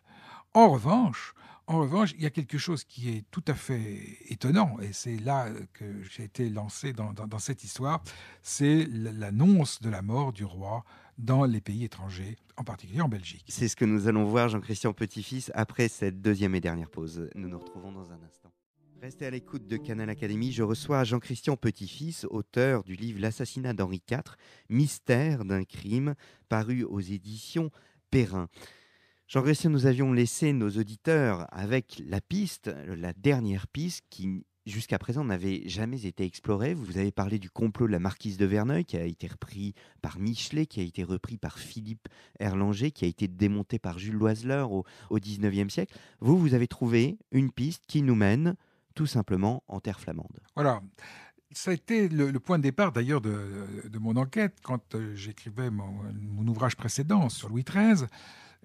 En revanche, en revanche, il y a quelque chose qui est tout à fait étonnant, et c'est là que j'ai été lancé dans, cette histoire, c'est l'annonce de la mort du roi dans les pays étrangers, en particulier en Belgique. C'est ce que nous allons voir, Jean-Christian Petit-Fils, après cette deuxième et dernière pause. Nous nous retrouvons dans un instant. Restez à l'écoute de Canal Academy, je reçois Jean-Christian Petit-Fils, auteur du livre L'assassinat d'Henri IV, Mystère d'un crime, paru aux éditions Perrin. Jean que nous avions laissé nos auditeurs avec la piste, la dernière piste qui jusqu'à présent n'avait jamais été explorée. Vous avez parlé du complot de la marquise de Verneuil qui a été repris par Michelet, qui a été repris par Philippe Erlanger, qui a été démonté par Jules Loiseleur au, XIXe siècle. Vous, vous avez trouvé une piste qui nous mène tout simplement en terre flamande. Voilà. Ça a été le, point de départ d'ailleurs de, mon enquête quand euh, j'écrivais mon ouvrage précédent sur Louis XIII.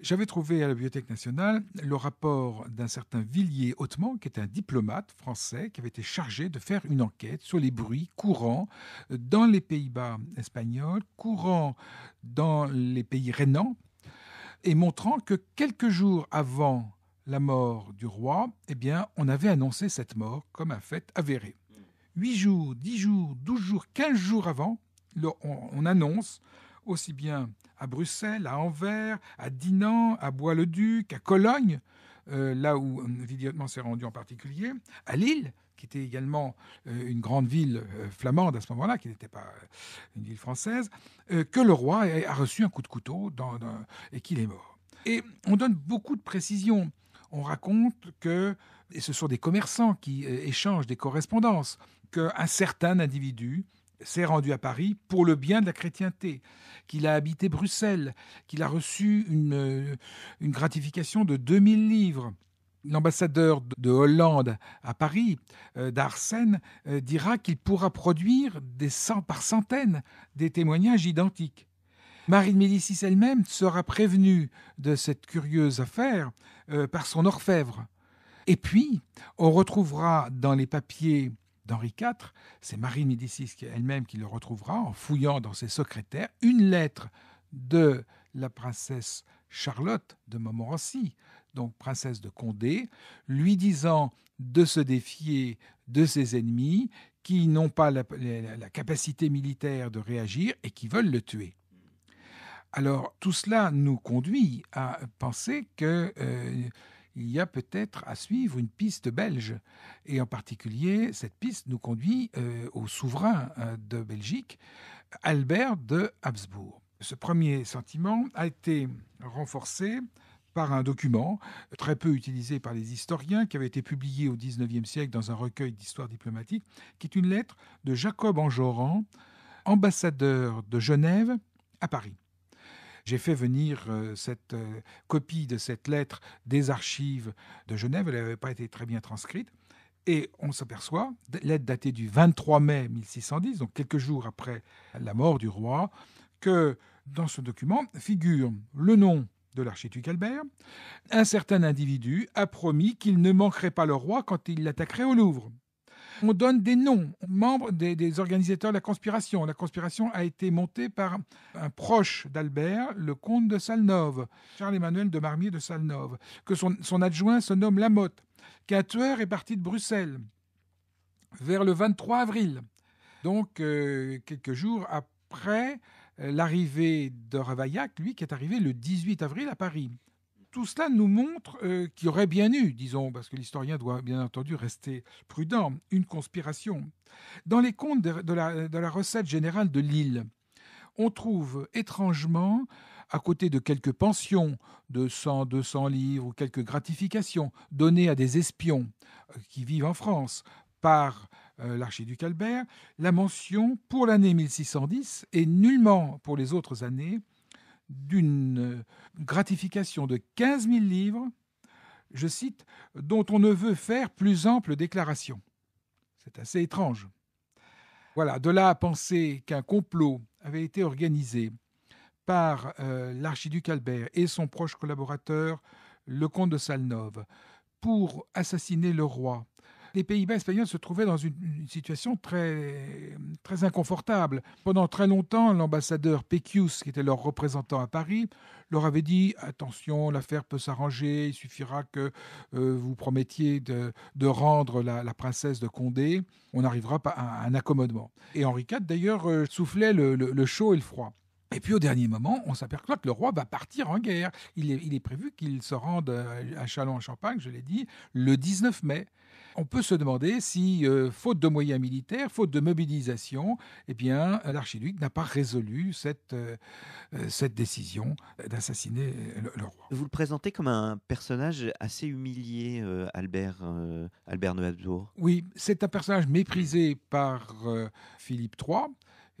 J'avais trouvé à la Bibliothèque nationale le rapport d'un certain Villiers Hautement, qui était un diplomate français, qui avait été chargé de faire une enquête sur les bruits courants dans les Pays-Bas espagnols, courants dans les pays rénans, et montrant que quelques jours avant la mort du roi, eh bien, on avait annoncé cette mort comme un fait avéré. Huit jours, dix jours, douze jours, quinze jours avant, on annonce aussi bien à Bruxelles, à Anvers, à Dinan, à Bois-le-Duc, à Cologne, euh, là où euh, Vidiotman s'est rendu en particulier, à Lille, qui était également euh, une grande ville flamande à ce moment-là, qui n'était pas une ville française, que le roi a, reçu un coup de couteau et qu'il est mort. Et on donne beaucoup de précisions. On raconte que, et ce sont des commerçants qui échangent des correspondances, qu'un certain individu s'est rendu à Paris pour le bien de la chrétienté, qu'il a habité Bruxelles, qu'il a reçu une, euh, une gratification de 2000 livres l'ambassadeur de Hollande à Paris, euh, d'Arsen, euh, dira qu'il pourra produire des cent, par centaines des témoignages identiques. Marie de Médicis elle-même sera prévenue de cette curieuse affaire par son orfèvre. Et puis, on retrouvera dans les papiers Henri IV, c'est Marie Médicis elle-même qui le retrouvera en fouillant dans ses secrétaires une lettre de la princesse Charlotte de Montmorency, donc princesse de Condé, lui disant de se défier de ses ennemis qui n'ont pas la, capacité militaire de réagir et qui veulent le tuer. Alors tout cela nous conduit à penser que euh, il y a peut-être à suivre une piste belge. Et en particulier, cette piste nous conduit euh, au souverain euh, de Belgique, Albert de Habsbourg. Ce premier sentiment a été renforcé par un document très peu utilisé par les historiens, qui avait été publié au XIXe siècle dans un recueil d'histoire diplomatique, qui est une lettre de Jacob Anjouan, ambassadeur de Genève à Paris. J'ai fait venir euh, cette euh, copie de cette lettre des archives de Genève. Elle n'avait pas été très bien transcrite. Et on s'aperçoit, lettre datée du 23 mai 1610, donc quelques jours après la mort du roi, que dans ce document figure le nom de l'archiduc Albert, un certain individu a promis qu'il ne manquerait pas le roi quand il l'attaquerait au Louvre. On donne des noms, membres des, organisateurs de la conspiration. La conspiration a été montée par un proche d'Albert, le comte de Salnove, Charles-Emmanuel de Marmier de Salnove, que son, adjoint se nomme Lamotte, qu'un tueur est parti de Bruxelles vers le 23 avril, donc euh, quelques jours après euh, l'arrivée de Ravaillac, lui, qui est arrivé le 18 avril à Paris tout cela nous montre euh, qu'il y aurait bien eu, disons, parce que l'historien doit bien entendu rester prudent, une conspiration. Dans les comptes de, la, recette générale de Lille, on trouve étrangement, à côté de quelques pensions de 100, 200 livres ou quelques gratifications données à des espions euh, qui vivent en France par euh, l'archiduc Albert, la mention pour l'année 1610 et nullement pour les autres années d'une euh, gratification de 15 000 livres, je cite, dont on ne veut faire plus ample déclaration. C'est assez étrange. Voilà, de là à penser qu'un complot avait été organisé par euh, l'archiduc Albert et son proche collaborateur, le comte de Salnov, pour assassiner le roi, les Pays-Bas espagnols se trouvaient dans une, situation très, très inconfortable. Pendant très longtemps, l'ambassadeur Pécius, qui était leur représentant à Paris, leur avait dit attention, l'affaire peut s'arranger, il suffira que euh, vous promettiez de, rendre la, princesse de Condé, on n'arrivera pas à un accommodement. Et Henri IV, d'ailleurs, euh, soufflait le, chaud et le froid. Et puis au dernier moment, on s'aperçoit que le roi va partir en guerre. Il est, il est prévu qu'il se rende euh, à Châlons-en-Champagne, je l'ai dit, le 19 mai. On peut se demander si, euh, faute de moyens militaires, faute de mobilisation, eh bien, l'archiduc n'a pas résolu cette, euh, euh, décision d'assassiner le, roi. Vous le présentez comme un personnage assez humilié, Albert, Albert Oui, c'est un personnage méprisé par Philippe III.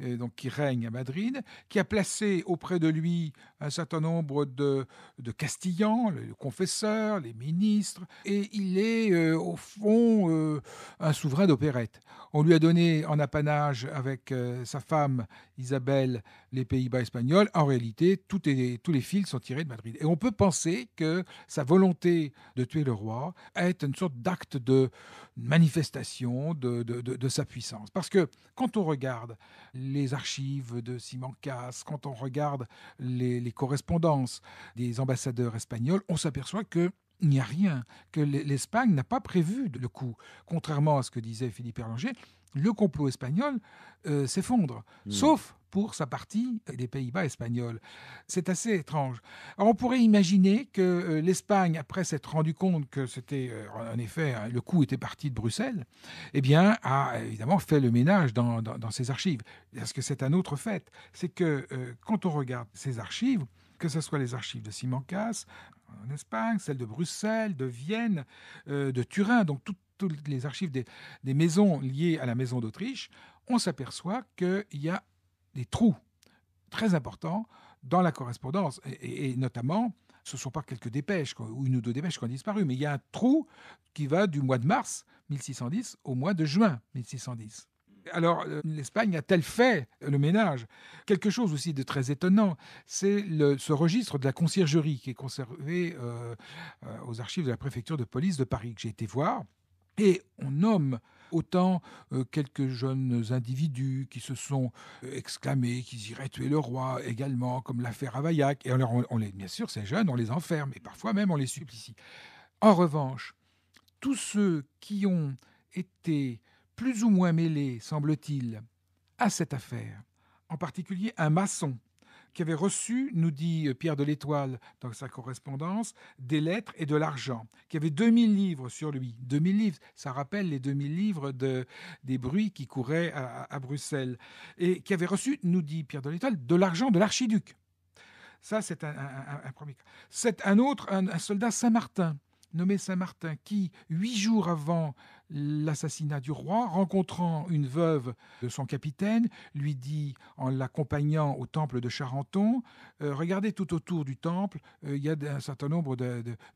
Euh, donc qui règne à Madrid, qui a placé auprès de lui un certain nombre de, de Castillans, le confesseurs, les ministres, et il est euh, au fond euh, un souverain d'opérette. On lui a donné en apanage avec sa femme Isabelle les Pays-Bas espagnols, en réalité, tous les fils sont tirés de Madrid. Et on peut penser que sa volonté de tuer le roi est une sorte d'acte de manifestation de, sa puissance. Parce que quand on regarde les archives de Simancas, quand on regarde les, correspondances des ambassadeurs espagnols, on s'aperçoit que n'y a rien, que l'Espagne n'a pas prévu le coup. Contrairement à ce que disait Philippe Erlanger, le complot espagnol euh, s'effondre, hmm. sauf pour sa partie des Pays-Bas espagnols. C'est assez étrange. Alors on pourrait imaginer que euh, l'Espagne, après s'être rendu compte que c'était, euh, en effet, hein, le coup était parti de Bruxelles, eh bien, a évidemment fait le ménage dans, ses archives. Parce que c'est un autre fait, c'est que quand on regarde ces archives, que ce soit les archives de Simancas en Espagne, celles de Bruxelles, de Vienne, de Turin, donc toutes toutes les archives des, maisons liées à la maison d'Autriche, on s'aperçoit qu'il y a des trous très importants dans la correspondance, et, notamment ce ne sont pas quelques dépêches ou une ou deux dépêches qui ont disparu, mais il y a un trou qui va du mois de mars 1610 au mois de juin 1610. Alors, euh, l'Espagne a-t-elle fait le ménage Quelque chose aussi de très étonnant, c'est ce registre de la conciergerie qui est conservé euh, euh, aux archives de la préfecture de police de Paris, que j'ai été voir. Et on nomme autant euh, quelques jeunes individus qui se sont euh, exclamés qu'ils iraient tuer le roi également, comme l'affaire Availlac. Et alors, on, bien sûr, ces jeunes, on les enferme et parfois même on les supplicie. En revanche, tous ceux qui ont été plus ou moins mêlés, semble-t-il, à cette affaire, en particulier un maçon qui avait reçu, nous dit euh, Pierre de l'Étoile dans sa correspondance, des lettres et de l'argent, qui avait 2000 livres sur lui. 2000 livres, ça rappelle les 2000 livres de, des bruits qui couraient à, Bruxelles. Et qui avait reçu, nous dit Pierre de l'Étoile, de l'argent de l'archiduc. Ça, c'est un, premier cas. C'est un autre, un soldat Saint-Martin, nommé Saint-Martin, qui, huit jours avant l'assassinat du roi, rencontrant une veuve de son capitaine, lui dit en l'accompagnant au temple de Charenton, euh, regardez tout autour du temple, euh, il y a un certain nombre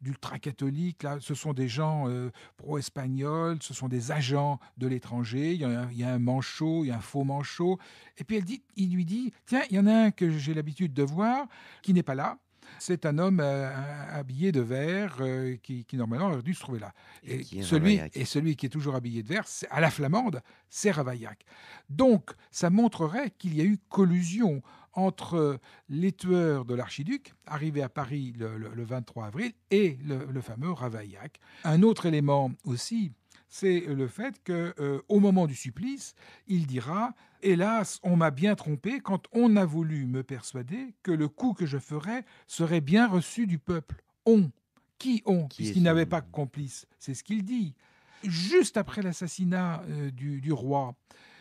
d'ultra-catholiques, là, ce sont des gens euh, pro-espagnols, ce sont des agents de l'étranger, il y, a un manchot, il y a un faux manchot, et puis il lui dit, tiens, il y en a un que j'ai l'habitude de voir, qui n'est pas là, c'est un homme euh, habillé de vert euh, qui, normalement aurait dû se trouver là. Et, celui, qui est toujours habillé de vert, à la flamande, c'est Ravaillac. Donc, ça montrerait qu'il y a eu collusion entre les tueurs de l'archiduc, arrivés à Paris le, 23 avril, et le fameux Ravaillac. Un autre élément aussi c'est le fait que euh, au moment du supplice, il dira Hélas, on m'a bien trompé quand on a voulu me persuader que le coup que je ferais serait bien reçu du peuple. On, qui on, qui puisqu'il n'avait pas complice, c'est ce qu'il dit. Juste après l'assassinat euh, du roi,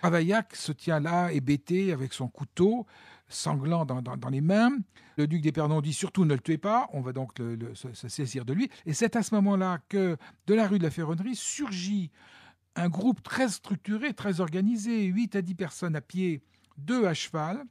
Ravaillac se tient là, hébété, avec son couteau sanglant dans, les mains. Le duc d'Epernon dit surtout ne le tuez pas, on va donc se, saisir de lui. Et c'est à ce moment-là que de la rue de la Ferronnerie surgit un groupe très structuré, très organisé, 8 à 10 personnes à pied, deux à cheval,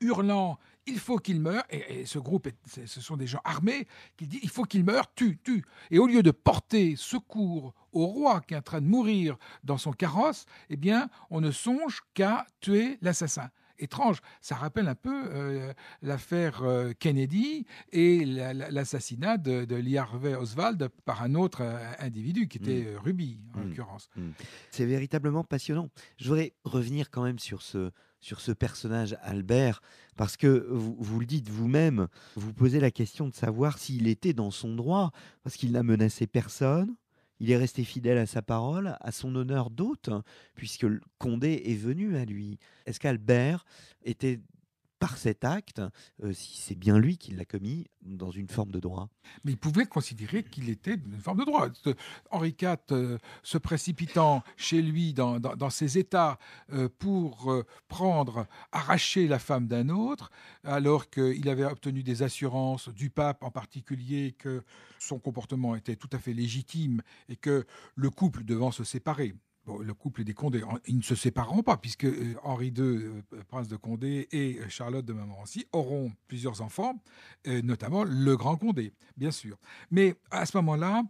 hurlant il faut qu'il meure, et, ce groupe, ce sont des gens armés, qui dit, il faut qu'il meure, tue, tue. Et au lieu de porter secours au roi qui est en train de mourir dans son carrosse, eh bien, on ne songe qu'à tuer l'assassin étrange. Ça rappelle un peu euh, l'affaire euh, Kennedy et l'assassinat de, de Lee Harvey Oswald par un autre euh, individu qui était mm. Ruby, en mm. l'occurrence. Mm. C'est véritablement passionnant. Je voudrais revenir quand même sur ce, sur ce personnage Albert, parce que vous, vous le dites vous-même, vous posez la question de savoir s'il était dans son droit, parce qu'il n'a menacé personne, il est resté fidèle à sa parole, à son honneur d'hôte, puisque Condé est venu à lui. Est-ce qu'Albert était par cet acte, euh, si c'est bien lui qui l'a commis, dans une forme de droit Mais il pouvait considérer qu'il était une forme de droit. Henri IV, euh, se précipitant chez lui dans, ses états euh, pour prendre, arracher la femme d'un autre, alors qu'il avait obtenu des assurances du pape en particulier que son comportement était tout à fait légitime et que le couple devant se séparer, le couple des Condé, ils ne se sépareront pas, puisque euh, Henri II, euh, prince de Condé, et euh, Charlotte de Montmorency auront plusieurs enfants, notamment le grand Condé, bien sûr. Mais à ce moment-là,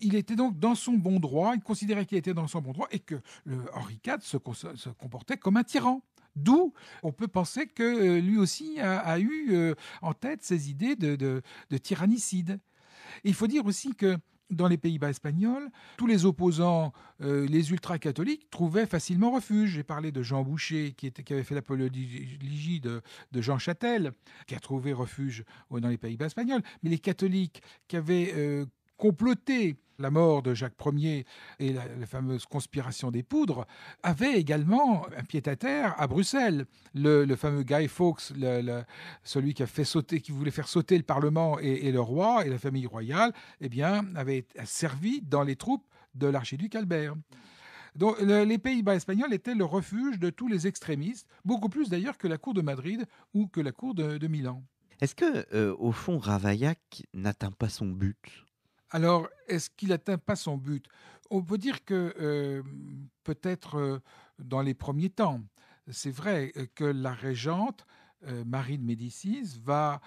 il était donc dans son bon droit, il considérait qu'il était dans son bon droit, et que Henri IV se, comportait comme un tyran. D'où on peut penser que lui aussi a, eu en tête ces idées de, tyrannicide. il faut dire aussi que dans les Pays-Bas espagnols, tous les opposants, euh, les ultra-catholiques, trouvaient facilement refuge. J'ai parlé de Jean Boucher, qui, avait fait l'apologie de, de Jean Châtel, qui a trouvé refuge dans les Pays-Bas espagnols. Mais les catholiques qui avaient euh, comploté la mort de Jacques Ier et la, fameuse conspiration des poudres, avait également un pied-à-terre à Bruxelles. Le, fameux Guy Fawkes, celui qui a fait sauter, qui voulait faire sauter le Parlement et, le roi et la famille royale, eh bien, avait servi dans les troupes de l'archiduc Albert. Donc, les Pays-Bas espagnols étaient le refuge de tous les extrémistes, beaucoup plus d'ailleurs que la cour de Madrid ou que la cour de, Milan. Est-ce que, euh, au fond, Ravaillac n'atteint pas son but alors est-ce qu'il n'atteint pas son but On peut dire que peut-être dans les premiers temps, c'est vrai que la régente, Marie de Médicis, va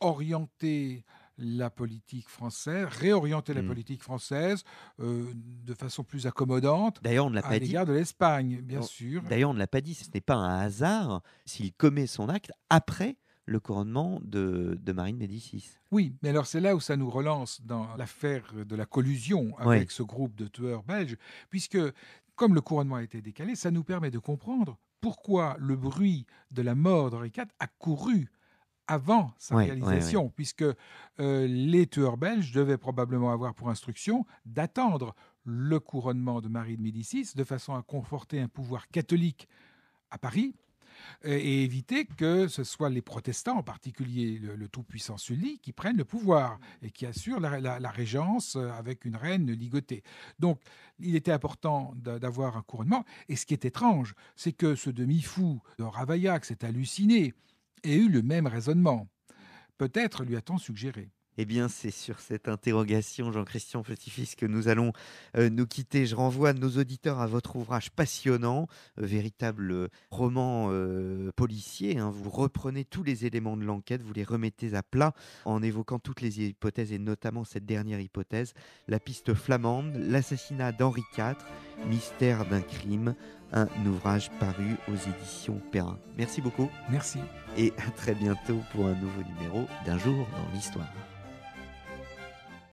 orienter la politique française, réorienter la mmh. politique française de façon plus accommodante. D'ailleurs, on ne l'a pas à l'égard de l'Espagne, bien sûr. D'ailleurs, on ne l'a pas dit. Ce n'est pas un hasard s'il commet son acte après le couronnement de, de Médicis. Oui, mais alors c'est là où ça nous relance dans l'affaire de la collusion avec ce groupe de tueurs belges, puisque comme le couronnement a été décalé, ça nous permet de comprendre pourquoi le bruit de la mort d'Henri IV a couru avant sa réalisation, puisque euh, les tueurs belges devaient probablement avoir pour instruction d'attendre le couronnement de Marie de Médicis de façon à conforter un pouvoir catholique à Paris, euh, et éviter que ce soit les protestants, en particulier le, tout-puissant Sully, qui prennent le pouvoir et qui assurent la, régence euh, avec une reine ligotée. Donc, il était important d'avoir un couronnement. Et ce qui est étrange, c'est que ce demi-fou de Ravaillac s'est halluciné et eu le même raisonnement. Peut-être lui a-t-on suggéré. Eh bien, c'est sur cette interrogation, Jean-Christian Petit-Fils, que nous allons euh, nous quitter. Je renvoie nos auditeurs à votre ouvrage passionnant, euh, véritable euh, roman policier. Hein. Vous reprenez tous les éléments de l'enquête, vous les remettez à plat en évoquant toutes les hypothèses et notamment cette dernière hypothèse, la piste flamande, l'assassinat d'Henri IV, mystère d'un crime, un ouvrage paru aux éditions Perrin. Merci beaucoup. Merci. Et à très bientôt pour un nouveau numéro d'un jour dans l'histoire.